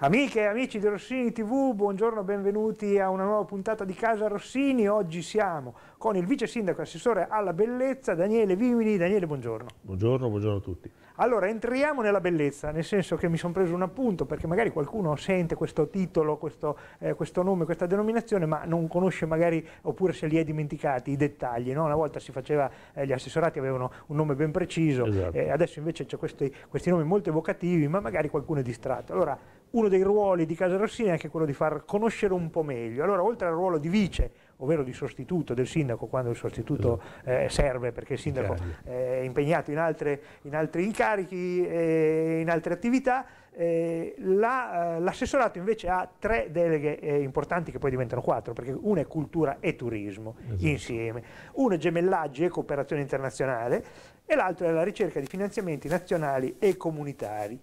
Amiche e amici di Rossini TV, buongiorno benvenuti a una nuova puntata di Casa Rossini. Oggi siamo con il vice sindaco e assessore alla bellezza Daniele Vimini. Daniele, buongiorno. Buongiorno, buongiorno a tutti. Allora, entriamo nella bellezza, nel senso che mi sono preso un appunto, perché magari qualcuno sente questo titolo, questo, eh, questo nome, questa denominazione, ma non conosce magari, oppure se li è dimenticati, i dettagli. No? Una volta si faceva, eh, gli assessorati avevano un nome ben preciso, esatto. eh, adesso invece c'è questi, questi nomi molto evocativi, ma magari qualcuno è distratto. Allora, uno dei ruoli di Casa Rossini è anche quello di far conoscere un po' meglio. Allora, oltre al ruolo di vice, ovvero di sostituto del sindaco, quando il sostituto esatto. eh, serve perché il sindaco eh, è impegnato in, altre, in altri incarichi, eh, in altre attività, eh, eh, l'assessorato la, invece ha tre deleghe eh, importanti che poi diventano quattro, perché una è cultura e turismo esatto. insieme, una è gemellaggi e cooperazione internazionale e l'altra è la ricerca di finanziamenti nazionali e comunitari.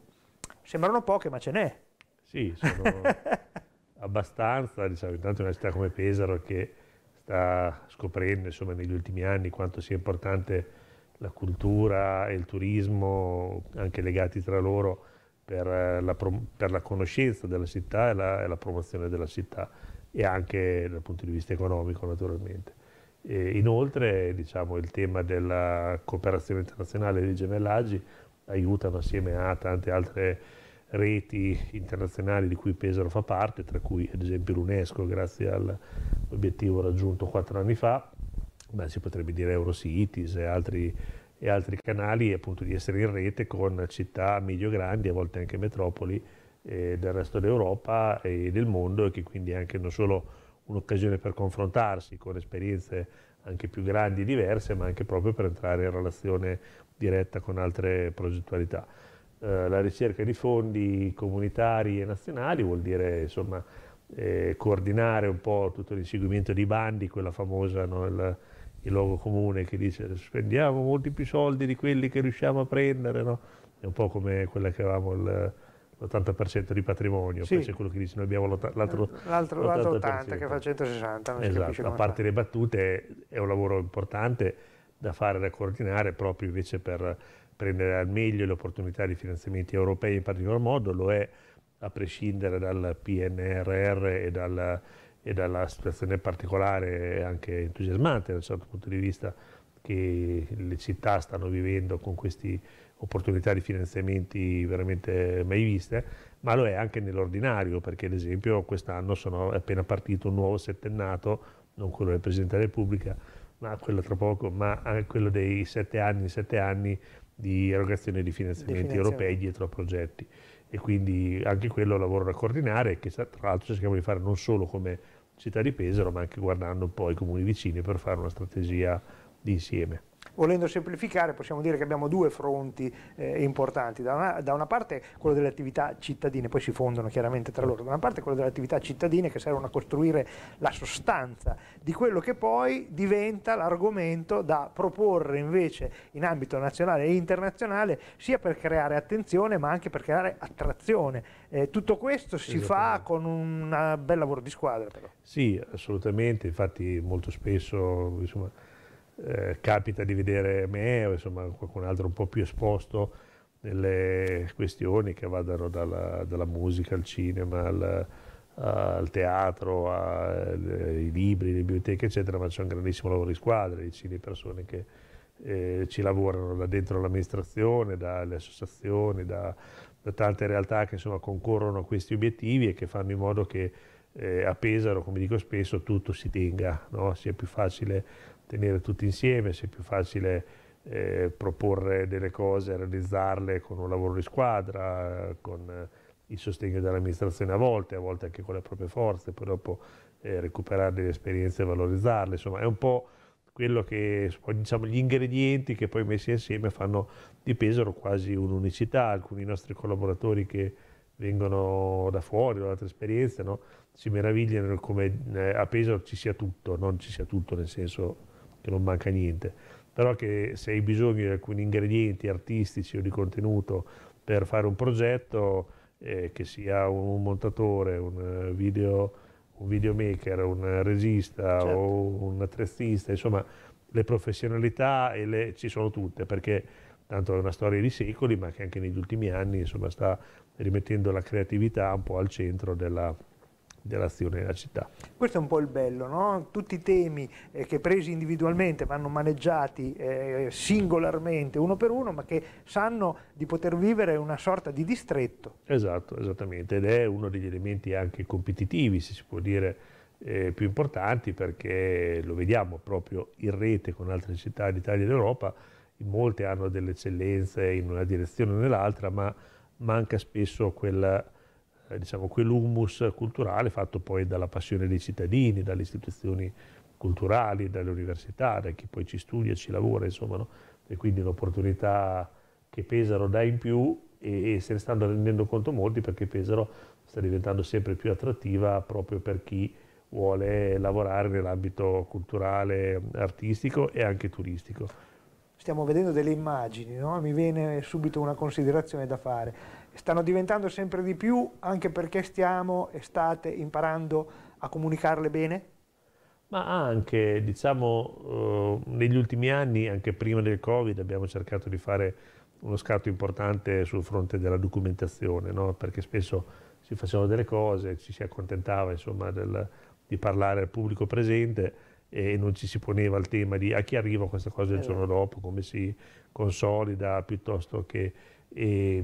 Sembrano poche ma ce n'è. Sì, sono abbastanza, diciamo, intanto una città come Pesaro che sta scoprendo insomma, negli ultimi anni quanto sia importante la cultura e il turismo, anche legati tra loro, per eh, la, per la conoscenza della città e la, e la, promozione della città e anche dal punto di vista economico naturalmente. E inoltre diciamo, il tema della cooperazione internazionale e dei gemellaggi aiutano assieme a tante altre reti internazionali di cui Pesaro fa parte, tra cui ad esempio l'UNESCO, grazie all'obiettivo raggiunto quattro anni fa, ma si potrebbe dire Eurocities e altri, e altri canali, appunto di essere in rete con città medio grandi, a volte anche metropoli eh, del resto d'Europa e del mondo, e che quindi è anche non solo un'occasione per confrontarsi con esperienze anche più grandi e diverse, ma anche proprio per entrare in relazione diretta con altre progettualità. Eh, la ricerca di fondi comunitari e nazionali, vuol dire insomma, eh, coordinare un po' tutto l'inseguimento dei bandi, quella famosa, no, il, il luogo comune che dice spendiamo molti più soldi di quelli che riusciamo a prendere, no? è un po' come quella che avevamo il l'80% di patrimonio, sì. poi c'è quello che dice noi abbiamo l'altro, 80 eh, che fa 160, esatto, la parte delle le battute è un lavoro importante da fare, da coordinare proprio invece per prendere al meglio le opportunità di finanziamenti europei in particolar modo, lo è a prescindere dal PNRR e, dal, e dalla situazione particolare anche entusiasmante da un certo punto di vista che le città stanno vivendo con queste opportunità di finanziamenti veramente mai viste, ma lo è anche nell'ordinario, perché ad esempio quest'anno sono appena partito un nuovo settennato, non quello del Presidente della Repubblica, ma quello tra poco, ma eh, quello dei sette anni in sette anni di erogazione di finanziamenti europei dietro a progetti e quindi anche quello è un lavoro da coordinare che tra l'altro cerchiamo di fare non solo come città di Pesaro ma anche guardando poi i comuni vicini per fare una strategia di insieme. Volendo semplificare possiamo dire che abbiamo due fronti eh, importanti, da una, da una, parte quello delle attività cittadine, poi si fondono chiaramente tra loro, da una parte quello delle attività cittadine che servono a costruire la sostanza di quello che poi diventa l'argomento da proporre invece in ambito nazionale e internazionale sia per creare attenzione ma anche per creare attrazione. Eh, tutto questo si fa con un bel lavoro di squadra però. Sì, assolutamente, infatti molto spesso insomma, eh, capita di vedere me o insomma, qualcun altro un po' più esposto nelle questioni che vadano dalla, dalla musica al cinema al, al teatro, ai eh, libri, alle biblioteche eccetera, ma c'è un grandissimo lavoro di squadra, di cine persone che eh, ci lavorano da dentro l'amministrazione, dalle associazioni, da, da, tante realtà che insomma, concorrono a questi obiettivi e che fanno in modo che eh, a Pesaro, come dico spesso, tutto si tenga, no? sia più facile tenere tutti insieme, se è più facile eh, proporre delle cose, realizzarle con un lavoro di squadra, con eh, il sostegno dell'amministrazione a volte, a volte anche con le proprie forze, poi dopo eh, recuperare delle esperienze e valorizzarle, insomma è un po' quello che diciamo gli ingredienti che poi messi insieme fanno di Pesaro quasi un'unicità, alcuni nostri collaboratori che vengono da fuori, da altre esperienze, no? si meravigliano come eh, a Pesaro ci sia tutto, non ci sia tutto nel senso che non manca niente, però che se hai bisogno di alcuni ingredienti artistici o di contenuto per fare un progetto, eh, che sia un montatore, un, eh, video, un videomaker, un regista certo. o un attrezzista, insomma le professionalità le, ci sono tutte, perché tanto è una storia di secoli, ma che anche negli ultimi anni insomma, sta rimettendo la creatività un po' al centro della, dell'azione della città. Questo è un po' il bello, no? tutti i temi eh, che presi individualmente vanno maneggiati eh, singolarmente uno per uno, ma che sanno di poter vivere una sorta di distretto. Esatto, esattamente, ed è uno degli elementi anche competitivi, se si può dire, eh, più importanti, perché lo vediamo proprio in rete con altre città d'Italia ed Europa, molte hanno delle eccellenze in una direzione o nell'altra, ma manca spesso quella eh, diciamo, quell'humus culturale fatto poi dalla passione dei cittadini, dalle istituzioni culturali, dalle università, da chi poi ci studia, ci lavora, insomma, no? e quindi un'opportunità che Pesaro dà in più e, e, se ne stanno rendendo conto molti perché Pesaro sta diventando sempre più attrattiva proprio per chi vuole lavorare nell'ambito culturale, artistico e anche turistico. Stiamo vedendo delle immagini, no? mi viene subito una considerazione da fare stanno diventando sempre di più anche perché stiamo e state imparando a comunicarle bene? Ma anche, diciamo, eh, negli ultimi anni, anche prima del Covid, abbiamo cercato di fare uno scatto importante sul fronte della documentazione, no? perché spesso si facevano delle cose, ci si accontentava insomma, del, di parlare al pubblico presente e non ci si poneva il tema di a chi arriva questa cosa il eh giorno dopo, come si consolida, piuttosto che e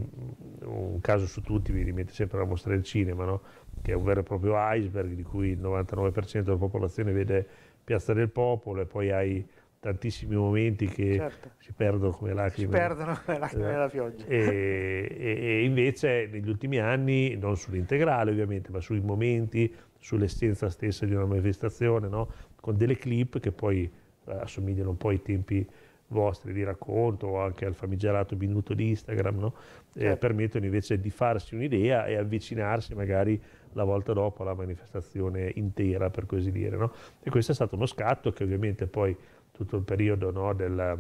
mm, un caso su tutti mi rimette sempre la mostra del cinema, no? che è un vero e proprio iceberg di cui il 99% della popolazione vede Piazza del Popolo e poi hai tantissimi momenti che certo. si perdono come lacrime. Si perdono come lacrime eh, della pioggia. E, e, invece negli ultimi anni, non sull'integrale ovviamente, ma sui momenti, sull'essenza stessa di una manifestazione, no? con delle clip che poi eh, assomigliano un po' ai tempi vostri di racconto o anche al famigerato minuto di Instagram, no? certo. eh, permettono invece di farsi un'idea e avvicinarsi magari la volta dopo alla manifestazione intera, per così dire. No? E questo è stato uno scatto che ovviamente poi tutto il periodo no, del,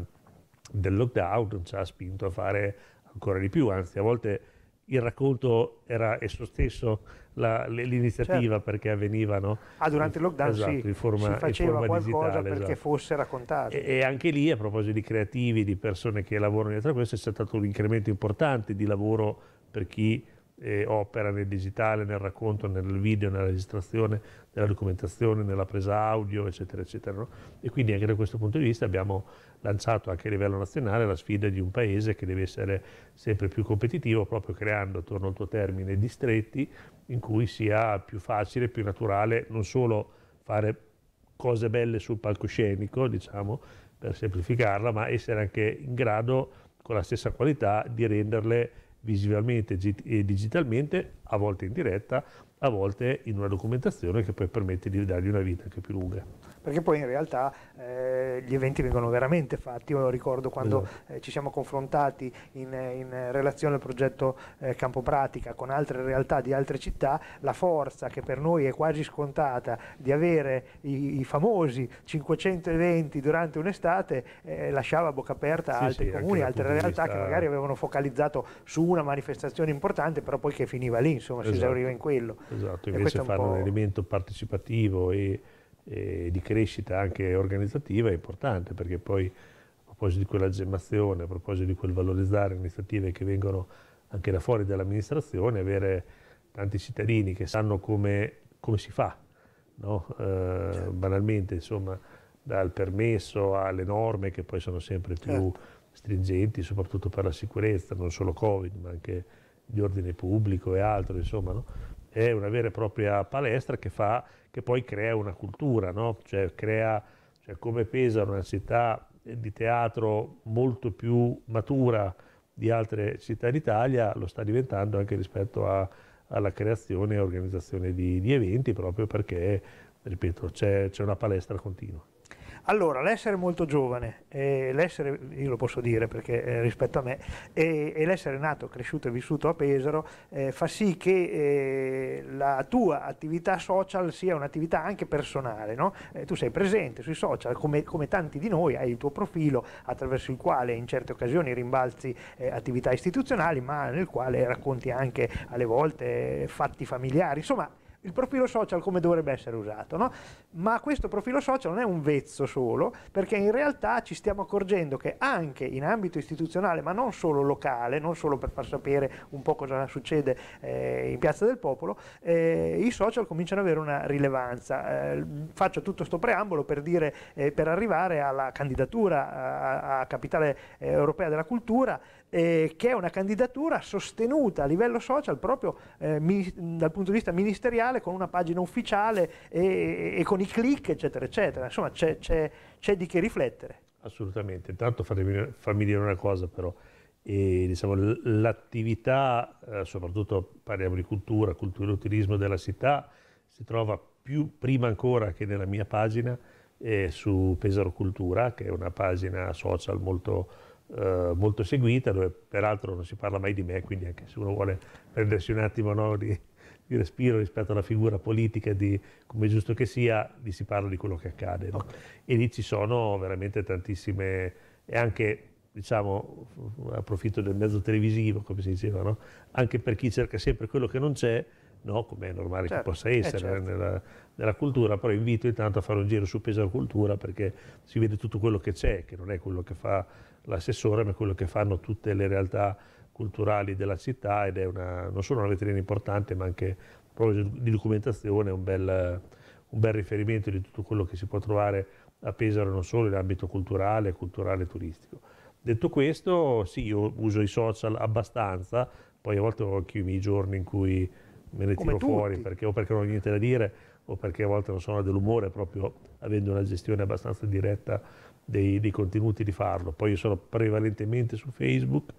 del lockdown ci ha spinto a fare ancora di più, anzi a volte il racconto era esso stesso la, l'iniziativa certo. perché avveniva no? ah, durante il lockdown esatto, sì, forma, si faceva qualcosa digitale, perché esatto. fosse raccontato e, e, anche lì a proposito di creativi di persone che lavorano dietro a questo è stato un incremento importante di lavoro per chi e opera nel digitale, nel racconto, nel video, nella registrazione, nella documentazione, nella presa audio, eccetera, eccetera. No? E quindi anche da questo punto di vista abbiamo lanciato anche a livello nazionale la sfida di un paese che deve essere sempre più competitivo, proprio creando, attorno al tuo termine, distretti in cui sia più facile, più naturale non solo fare cose belle sul palcoscenico, diciamo, per semplificarla, ma essere anche in grado con la stessa qualità di renderle visivamente e digitalmente a volte in diretta, a volte in una documentazione che poi permette di dargli una vita anche più lunga. Perché poi in realtà eh, gli eventi vengono veramente fatti, io ricordo quando esatto. eh, ci siamo confrontati in, in relazione al progetto eh, Campo Pratica con altre realtà di altre città, la forza che per noi è quasi scontata di avere i, i famosi 500 eventi durante un'estate eh, lasciava a bocca aperta sì, altri sì, comuni, altre realtà vista... che magari avevano focalizzato su una manifestazione importante, però poi che finiva lì insomma, esatto, si esauriva in quello. Esatto, invece fare un, un elemento partecipativo e, e, di crescita anche organizzativa è importante, perché poi a proposito di quella gemmazione, a proposito di quel valorizzare iniziative che vengono anche da fuori dall'amministrazione, avere tanti cittadini che sanno come, come si fa, no? eh, certo. banalmente insomma, dal permesso alle norme che poi sono sempre più certo. stringenti, soprattutto per la sicurezza, non solo Covid ma anche di ordine pubblico e altro, insomma, no? è una vera e propria palestra che, fa, che poi crea una cultura, no? cioè, crea, cioè, come pesa una città di teatro molto più matura di altre città d'Italia, lo sta diventando anche rispetto a, alla creazione e organizzazione di, di eventi, proprio perché, ripeto, c'è una palestra continua. Allora, l'essere molto giovane, eh, l'essere, io lo posso dire perché eh, rispetto a me, e, eh, l'essere nato, cresciuto e vissuto a Pesaro eh, fa sì che eh, la tua attività social sia un'attività anche personale. No? Eh, tu sei presente sui social come, come, tanti di noi, hai il tuo profilo attraverso il quale in certe occasioni rimbalzi attività istituzionali, ma nel quale racconti anche alle volte fatti familiari. Insomma, il profilo social come dovrebbe essere usato, no? ma questo profilo social non è un vezzo solo, perché in realtà ci stiamo accorgendo che anche in ambito istituzionale, ma non solo locale, non solo per far sapere un po' cosa succede eh, in Piazza del Popolo, eh, i social cominciano ad avere una rilevanza. Eh, faccio tutto questo preambolo per, dire, eh, per arrivare alla candidatura a, a Capitale eh, Europea della Cultura, eh, che è una candidatura sostenuta a livello social proprio eh, dal punto di vista ministeriale con una pagina ufficiale e, e con i click eccetera eccetera, insomma c'è, di che riflettere. Assolutamente, intanto fatemi, fammi dire una cosa però, e, diciamo, l'attività, eh, soprattutto parliamo di cultura, cultura e turismo della città, si trova più prima ancora che nella mia pagina eh, su Pesaro Cultura, che è una pagina social molto eh, molto seguita, dove peraltro non si parla mai di me, quindi anche se uno vuole prendersi un attimo no, di, di, respiro rispetto alla figura politica, di, come è giusto che sia, lì si parla di quello che accade. No? Okay. E lì ci sono veramente tantissime, e anche diciamo, approfitto del mezzo televisivo, come si diceva, no? anche per chi cerca sempre quello che non c'è, no? come è normale certo, che possa eh, essere certo. nella, nella, cultura, però invito intanto a fare un giro su Pesaro Cultura perché si vede tutto quello che c'è, che non è quello che fa l'assessore, ma quello che fanno tutte le realtà culturali della città ed è una, non solo una vetrina importante ma anche proprio di documentazione, un bel, un bel riferimento di tutto quello che si può trovare a Pesaro non solo in ambito culturale, culturale e turistico. Detto questo, sì, io uso i social abbastanza, poi a volte ho anche i miei giorni in cui me ne tiro fuori perché, o perché non ho niente da dire o perché a volte non sono dell'umore proprio avendo una gestione abbastanza diretta dei, dei contenuti di farlo. Poi io sono prevalentemente su Facebook,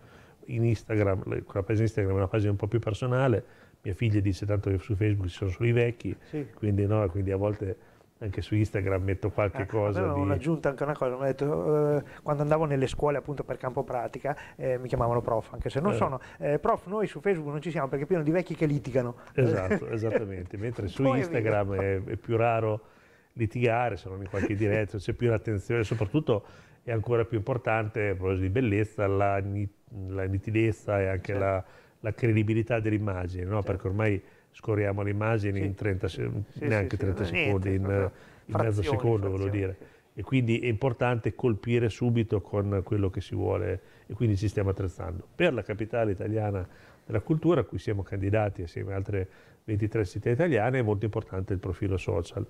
in Instagram, la pagina Instagram è una pagina un po' più personale, mia figlia dice tanto che su Facebook ci sono solo i vecchi, sì. quindi, no, quindi a volte anche su Instagram metto qualche ah, cosa. Avevo di... aggiunto anche una cosa, detto, eh, quando andavo nelle scuole appunto per campo pratica eh, mi chiamavano prof, anche se non eh. sono eh, prof, noi su Facebook non ci siamo perché è pieno di vecchi che litigano. Esatto, esattamente, mentre su Instagram è, è, più raro litigare, se non in qualche diretta, c'è più l'attenzione, soprattutto è ancora più importante, a proposito di bellezza, la, nitidezza e anche certo. la, la, credibilità dell'immagine, no? certo. perché ormai scorriamo le immagini sì. in 30, neanche 30 secondi, niente, in, in mezzo secondo volevo dire. E quindi è importante colpire subito con quello che si vuole e quindi ci stiamo attrezzando. Per la capitale italiana della cultura, a cui siamo candidati assieme ad altre 23 città italiane, è molto importante il profilo social.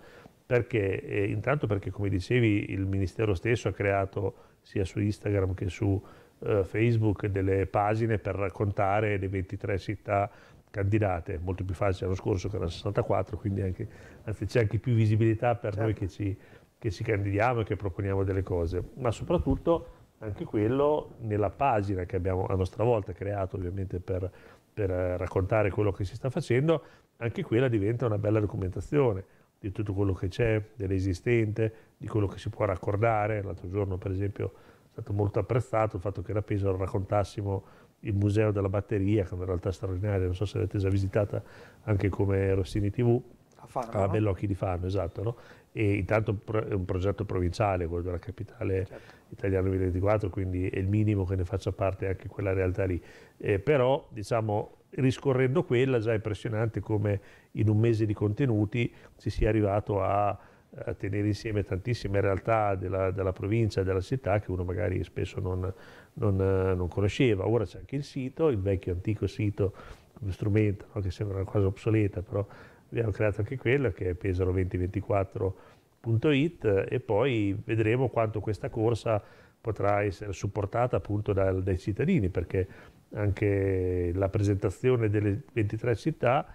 Perché? Eh, intanto perché, come dicevi, il Ministero stesso ha creato sia su Instagram che su eh, Facebook delle pagine per raccontare le 23 città candidate, molto più facile l'anno scorso che era 64, quindi anche, anzi c'è anche più visibilità per certo. noi che ci, che ci candidiamo e che proponiamo delle cose, ma soprattutto anche quello nella pagina che abbiamo a nostra volta creato ovviamente per, per raccontare quello che si sta facendo, anche quella diventa una bella documentazione di tutto quello che c'è, dell'esistente, di quello che si può raccordare. L'altro giorno per esempio è stato molto apprezzato il fatto che la Pesaro raccontassimo il museo della batteria, che è una realtà straordinaria, non so se l'avete già visitata anche come Rossini TV, a Farno, alla no? Bellocchi di Farno, esatto, no? e intanto è un progetto provinciale, quello della capitale certo. italiana 2024, quindi è il minimo che ne faccia parte anche quella realtà lì. Eh, però, diciamo, riscorrendo quella, già è impressionante come in un mese di contenuti si sia arrivato a, a tenere insieme tantissime realtà della, della provincia, della città, che uno magari spesso non non, eh, non conosceva. Ora c'è anche il sito, il vecchio antico sito come strumento, no? che sembra una cosa obsoleta, però abbiamo creato anche quello che è pesaro2024.it e poi vedremo quanto questa corsa potrà essere supportata appunto dal, dai cittadini, perché anche la presentazione delle 23 città,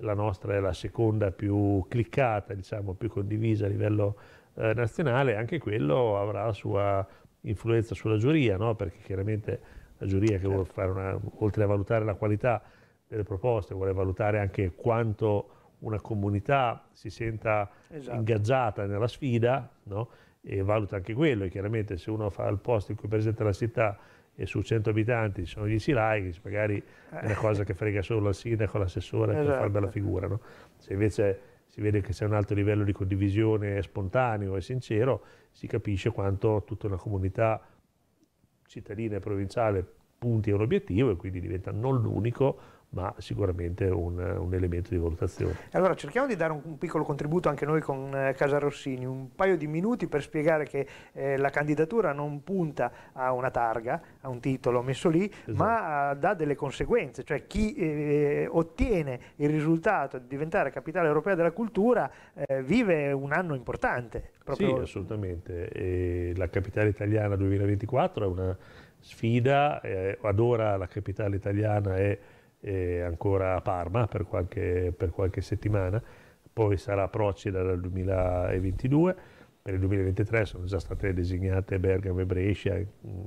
la nostra è la seconda più cliccata, diciamo, più condivisa a livello eh, nazionale, anche quello avrà la sua influenza sulla giuria, no? perché chiaramente la giuria che vuole certo. fare una, oltre a valutare la qualità delle proposte, vuole valutare anche quanto una comunità si senta esatto. ingaggiata nella sfida no? e valuta anche quello e chiaramente se uno fa il posto in cui presenta la città e su 100 abitanti ci sono 10 laici, magari è una cosa che frega solo il sindaco, l'assessore esatto. per fare esatto. bella figura. No? Se invece si vede che c'è un alto livello di condivisione spontaneo e sincero, si capisce quanto tutta una comunità cittadina e provinciale punti a un obiettivo e quindi diventa non l'unico, ma sicuramente un, un, elemento di valutazione. Allora cerchiamo di dare un, un piccolo contributo anche noi con eh, Casa Rossini, un paio di minuti per spiegare che eh, la candidatura non punta a una targa, a un titolo messo lì, esatto. ma a, eh, dà delle conseguenze, cioè chi eh, ottiene il risultato di diventare capitale europea della cultura eh, vive un anno importante. Proprio... Sì, assolutamente. E la capitale italiana 2024 è una sfida, eh, ad ora la capitale italiana è ancora a Parma per qualche, per qualche settimana, poi sarà a Procida dal 2022, per il 2023 sono già state designate Bergamo e Brescia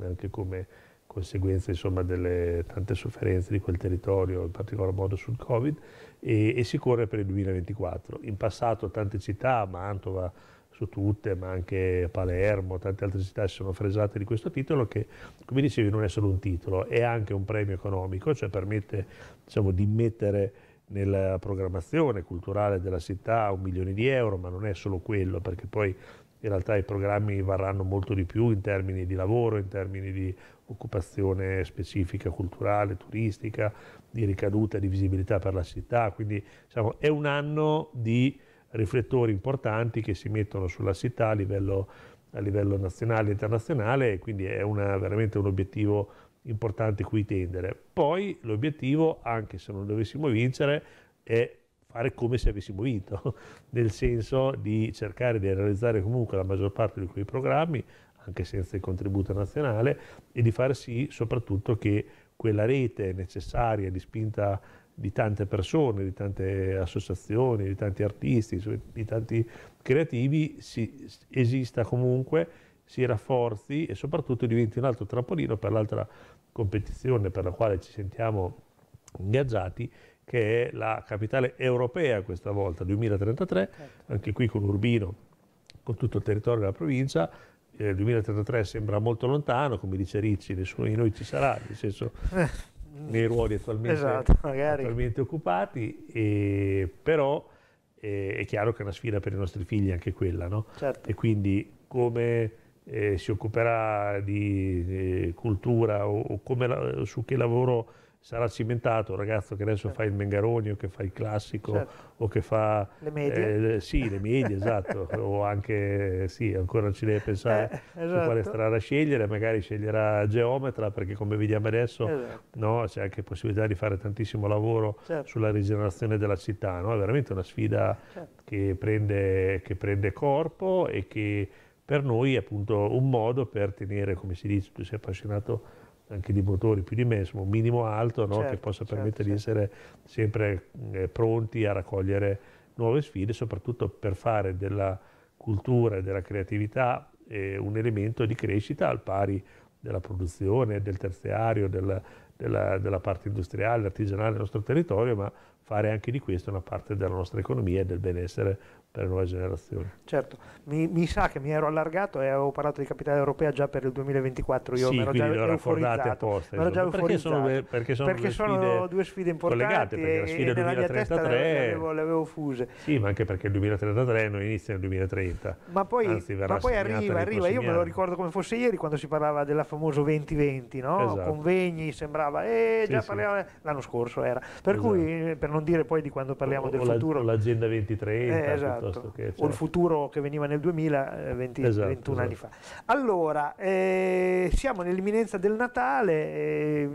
anche come conseguenza insomma, delle tante sofferenze di quel territorio, in particolar modo sul Covid, e, e si corre per il 2024. In passato tante città, Mantova, su tutte, ma anche Palermo, tante altre città si sono fresate di questo titolo che, come dicevi, non è solo un titolo, è anche un premio economico, cioè permette diciamo, di mettere nella programmazione culturale della città un milione di euro, ma non è solo quello, perché poi in realtà i programmi varranno molto di più in termini di lavoro, in termini di occupazione specifica, culturale, turistica, di ricaduta, di visibilità per la città, quindi diciamo, è un anno di riflettori importanti che si mettono sulla città a livello, a livello nazionale e internazionale e quindi è una, veramente un obiettivo importante cui tendere. Poi l'obiettivo, anche se non dovessimo vincere, è fare come se avessimo vinto, nel senso di cercare di realizzare comunque la maggior parte di quei programmi, anche senza il contributo nazionale, e di far sì soprattutto che quella rete necessaria di spinta di tante persone, di tante associazioni, di tanti artisti, di tanti creativi, si, esista comunque, si rafforzi e soprattutto diventi un altro trampolino per l'altra competizione per la quale ci sentiamo ingaggiati, che è la capitale europea questa volta, 2033, certo. anche qui con Urbino, con tutto il territorio della provincia, eh, il 2033 sembra molto lontano, come dice Ricci, nessuno di noi ci sarà, nel senso nei ruoli attualmente, esatto, attualmente occupati, e, però eh, è chiaro che è una sfida per i nostri figli anche quella, no? certo. e quindi come eh, si occuperà di eh, cultura o, o la, su che lavoro sarà cimentato un ragazzo che adesso certo. fa il Mengaroni o che fa il classico certo. o che fa... Le medie. Eh, sì, le medie, esatto, o anche, sì, ancora ci deve pensare eh, esatto. su quale esatto. strada scegliere, magari sceglierà geometra perché come vediamo adesso esatto. no, c'è anche possibilità di fare tantissimo lavoro certo. sulla rigenerazione della città, no? è veramente una sfida certo. che prende, che prende corpo e che per noi è appunto un modo per tenere, come si dice, tu sei appassionato anche di motori più di me, un minimo alto no? certo, che possa certo, permettere certo, di essere sempre eh, pronti a raccogliere nuove sfide, soprattutto per fare della cultura e della creatività eh, un elemento di crescita al pari della produzione, del terziario, del, della, della, parte industriale, artigianale del nostro territorio, ma fare anche di questo una parte della nostra economia e del benessere per le nuove generazioni. Certo, mi, mi, sa che mi ero allargato e avevo parlato di capitale europea già per il 2024, io sì, mi ero già euforizzato. Apposta, ero già euforizzato. Perché sono, perché sono, perché due, sono sfide due, sfide importanti perché la sfida e 2033 le avevo, le avevo fuse. Sì, ma anche perché il 2033 non inizia nel 2030. Ma poi, Anzi, ma poi arriva, arriva, io me lo ricordo come fosse ieri quando si parlava della famosa 2020, no? Esatto. Convegni, sembrava, eh, sì, già sì. l'anno scorso era. Per esatto. cui per non dire poi di quando parliamo o del la, futuro l'agenda 2030. Eh, esatto esatto. Che, cioè. o il cioè futuro che veniva nel 2000, 20, eh, esatto, 21 esatto. anni fa. Allora, eh, siamo nell'imminenza del Natale, eh,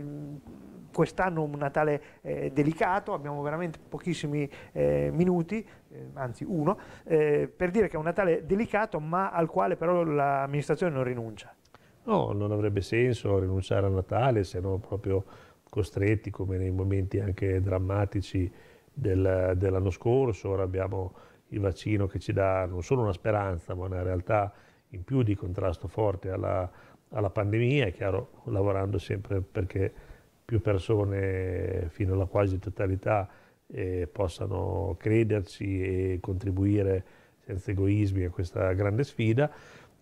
quest'anno un Natale eh, delicato, abbiamo veramente pochissimi eh, minuti, eh, anzi uno, per dire che è un Natale delicato ma al quale però l'amministrazione non rinuncia. No, non avrebbe senso rinunciare a Natale, se no proprio costretti come nei momenti anche drammatici del, dell'anno scorso, ora abbiamo il vaccino che ci dà non solo una speranza, ma una realtà in più di contrasto forte alla, alla pandemia, è chiaro, lavorando sempre perché più persone fino alla quasi totalità eh, possano crederci e contribuire senza egoismi a questa grande sfida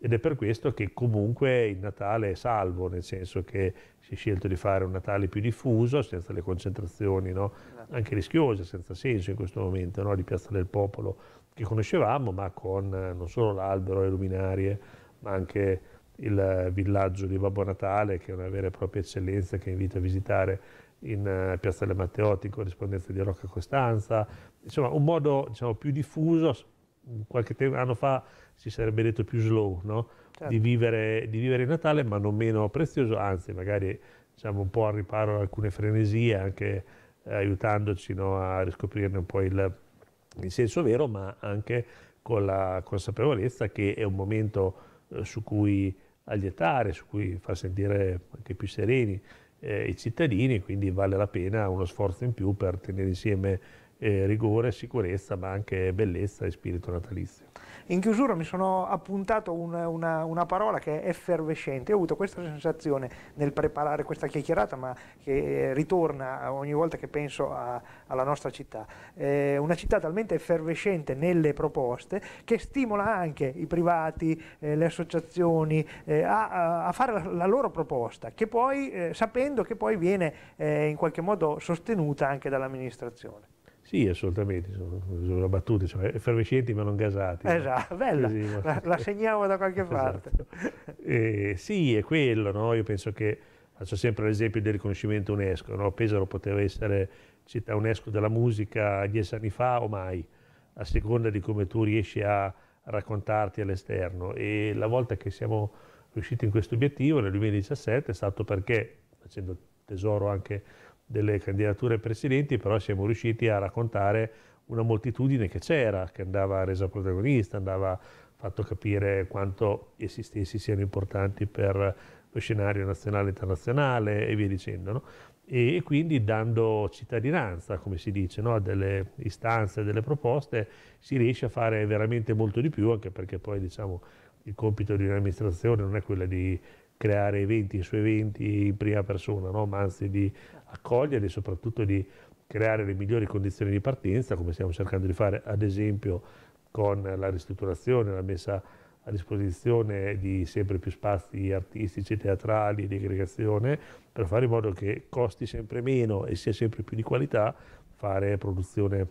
ed è per questo che comunque il Natale è salvo, nel senso che si è scelto di fare un Natale più diffuso, senza le concentrazioni no? Esatto. anche rischiose, senza senso in questo momento, no? di Piazza del Popolo che conoscevamo, ma con eh, non solo l'albero, le luminarie, ma anche il villaggio di Babbo Natale, che è una vera e propria eccellenza che invito a visitare in eh, Piazza delle Matteotti in corrispondenza di Rocca Costanza, insomma un modo diciamo, più diffuso, qualche anno fa si sarebbe detto più slow, no? certo. di, vivere, di, vivere, il Natale ma non meno prezioso, anzi magari diciamo, un po' al riparo da alcune frenesie, anche eh, aiutandoci no, a riscoprirne un po' il, in senso vero, ma anche con la consapevolezza che è un momento eh, su cui allietare, su cui far sentire anche più sereni eh, i cittadini, quindi vale la pena uno sforzo in più per tenere insieme eh, rigore, sicurezza, ma anche bellezza e spirito natalizio. In chiusura mi sono appuntato una, una, una parola che è effervescente, ho avuto questa sensazione nel preparare questa chiacchierata, ma che eh, ritorna ogni volta che penso a, alla nostra città. Eh, una città talmente effervescente nelle proposte che stimola anche i privati, eh, le associazioni eh, a, a, fare la, la, loro proposta, che poi, eh, sapendo che poi viene eh, in qualche modo sostenuta anche dall'amministrazione. Sì, assolutamente, sono, sono battute, cioè effervescenti ma non gasati. Esatto, no? bella, sì, la, la, segniamo da qualche esatto. parte. Eh, sì, è quello, no? io penso che, faccio sempre l'esempio del riconoscimento UNESCO, no? Pesaro poteva essere città UNESCO della musica dieci anni fa o mai, a seconda di come tu riesci a raccontarti all'esterno e la volta che siamo riusciti in questo obiettivo nel 2017 è stato perché, facendo tesoro anche delle candidature presidenti, però siamo riusciti a raccontare una moltitudine che c'era, che andava resa protagonista, andava fatto capire quanto essi stessi siano importanti per lo scenario nazionale e internazionale e via dicendo. No? E, e, quindi dando cittadinanza, come si dice, no? a delle istanze, a delle proposte, si riesce a fare veramente molto di più, anche perché poi diciamo, il compito di un'amministrazione non è quello di creare eventi su eventi in prima persona, no? ma anzi di accogliere e soprattutto di creare le migliori condizioni di partenza, come stiamo cercando di fare ad esempio con la ristrutturazione, la messa a disposizione di sempre più spazi artistici, teatrali, di aggregazione, per fare in modo che costi sempre meno e sia sempre più di qualità fare produzione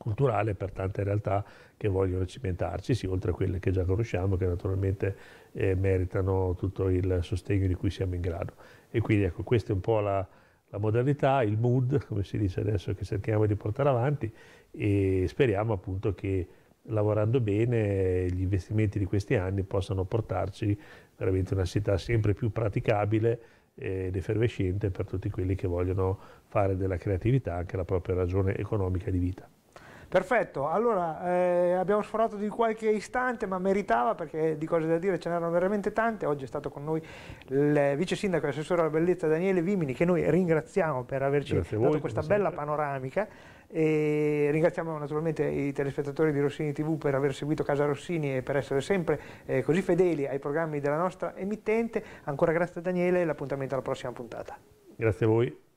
culturale per tante realtà che vogliono cimentarci, sì, oltre a quelle che già conosciamo, che naturalmente eh, meritano tutto il sostegno di cui siamo in grado. E quindi ecco, questa è un po' la, la modalità, il mood, come si dice adesso, che cerchiamo di portare avanti e speriamo appunto che lavorando bene gli investimenti di questi anni possano portarci veramente una città sempre più praticabile eh, ed effervescente per tutti quelli che vogliono fare della creatività anche la propria ragione economica di vita. Perfetto, allora eh, abbiamo sforato di qualche istante ma meritava perché di cose da dire ce n'erano veramente tante, oggi è stato con noi il vice sindaco e assessore alla bellezza Daniele Vimini che noi ringraziamo per averci Grazie dato voi, questa bella sempre. panoramica e ringraziamo naturalmente i telespettatori di Rossini TV per aver seguito Casa Rossini e per essere sempre eh, così fedeli ai programmi della nostra emittente. Ancora grazie a Daniele e l'appuntamento alla prossima puntata. Grazie a voi.